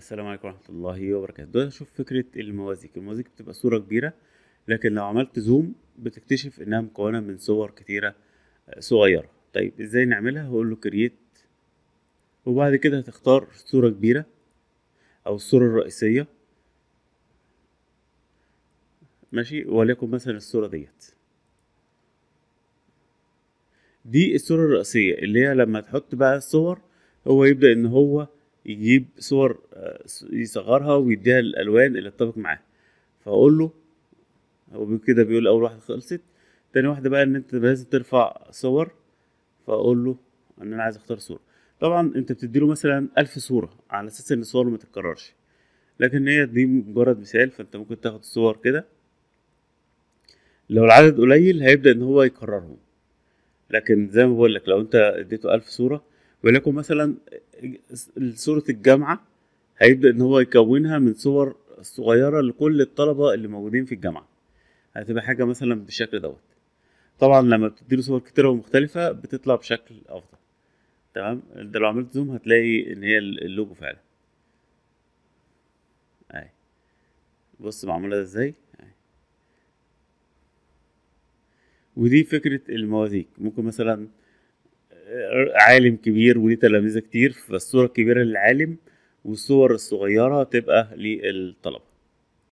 السلام عليكم ورحمه الله وبركاته ده شوف فكره الموازيك الموازيك بتبقى صوره كبيره لكن لو عملت زوم بتكتشف انها مكونه من صور كتيره آه، صغيره طيب ازاي نعملها هقول له كرييت وبعد كده هتختار صوره كبيره او الصوره الرئيسيه ماشي وليكن مثلا الصوره ديت دي الصوره الرئيسيه اللي هي لما تحط بقى الصور هو يبدا ان هو يجيب صور آه، يصغرها ويديها الالوان اللي تطابق معاه فاقول له هو كده بيقول اول واحده خلصت تاني واحده بقى ان انت لازم ترفع صور فاقول له ان انا عايز اختار صوره طبعا انت بتديله مثلا ألف صوره على اساس ان الصور ما تتكررش لكن هي دي مجرد مثال فانت ممكن تاخد الصور كده لو العدد قليل هيبدا ان هو يكررهم لكن زي ما بقول لك لو انت اديته ألف صوره ولكن مثلا صورة الجامعة هيبدأ إن هو يكونها من صور صغيرة لكل الطلبة اللي موجودين في الجامعة هتبقى حاجة مثلا بالشكل دوت طبعا لما بتديله صور كتيرة ومختلفة بتطلع بشكل أفضل تمام ده لو عملت زوم هتلاقي إن هي اللوجو فعلا أهي بص معمولة إزاي ودي فكرة الموازيك ممكن مثلا عالم كبير وليه تلاميذ كتير فالصوره الكبيره للعالم والصور الصغيره تبقى للطلبه